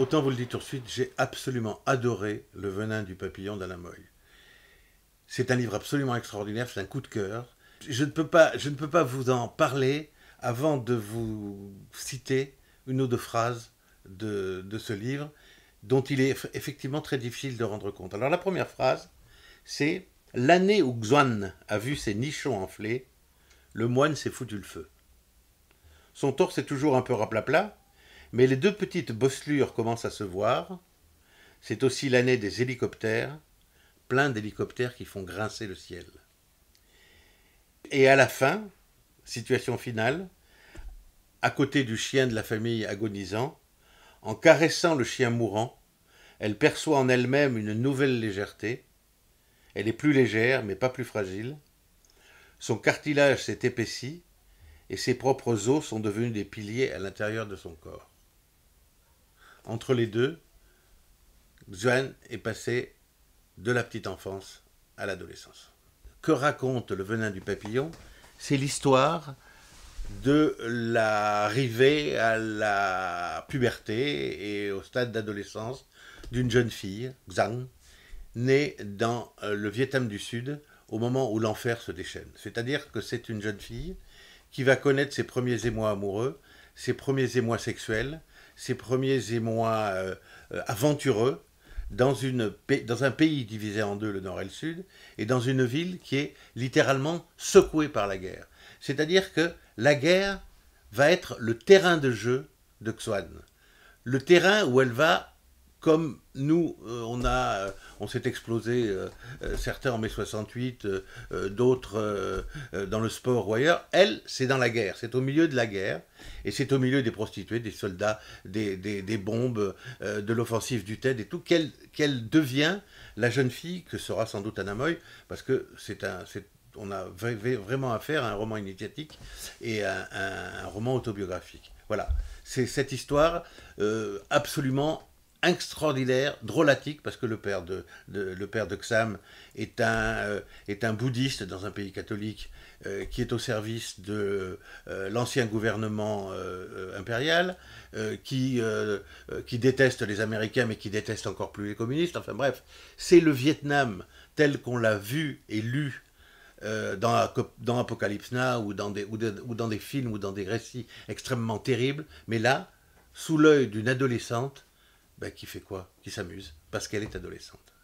Autant vous le dites tout de suite, j'ai absolument adoré Le venin du papillon d'Alain Moy. C'est un livre absolument extraordinaire, c'est un coup de cœur. Je ne, peux pas, je ne peux pas vous en parler avant de vous citer une ou deux phrases de, de ce livre dont il est effectivement très difficile de rendre compte. Alors la première phrase, c'est L'année où Xuan a vu ses nichons enflés, le moine s'est foutu le feu. Son torse est toujours un peu raplapla, mais les deux petites bosselures commencent à se voir. C'est aussi l'année des hélicoptères, plein d'hélicoptères qui font grincer le ciel. Et à la fin, situation finale, à côté du chien de la famille agonisant, en caressant le chien mourant, elle perçoit en elle-même une nouvelle légèreté. Elle est plus légère, mais pas plus fragile. Son cartilage s'est épaissi, et ses propres os sont devenus des piliers à l'intérieur de son corps. Entre les deux, Xuan est passé de la petite enfance à l'adolescence. Que raconte le venin du papillon C'est l'histoire de l'arrivée à la puberté et au stade d'adolescence d'une jeune fille, Xuan, née dans euh, le Vietnam du Sud au moment où l'enfer se déchaîne. C'est-à-dire que c'est une jeune fille qui va connaître ses premiers émois amoureux, ses premiers émois sexuels, ses premiers émois euh, euh, aventureux dans, une, dans un pays divisé en deux, le nord et le sud, et dans une ville qui est littéralement secouée par la guerre. C'est-à-dire que la guerre va être le terrain de jeu de Xuan, le terrain où elle va comme nous, euh, on a, euh, on s'est explosé, euh, certains en mai 68, d'autres dans le sport ou ailleurs. Elle, c'est dans la guerre, c'est au milieu de la guerre, et c'est au milieu des prostituées, des soldats, des, des, bombes, de l'offensive du TED et tout, qu'elle devient la jeune fille que sera sans doute Anna parce que c'est un on a vraiment affaire à un roman initiatique et à un, roman autobiographique. Voilà, c'est cette histoire absolument absolument extraordinaire, drôlatique, parce que le père de, le père de Xam est un, euh, est un bouddhiste dans un pays catholique euh, qui est au service de euh, l'ancien gouvernement impérial, qui, qui déteste les Américains, mais qui déteste encore plus les communistes. Enfin bref, c'est le Vietnam tel qu'on l'a vu et lu dans, dans, Apocalypse Now ou dans, des, ou dans des films ou dans des récits extrêmement terribles, mais là, sous l'œil d'une adolescente bah, qui fait quoi Qui s'amuse, parce qu'elle est adolescente.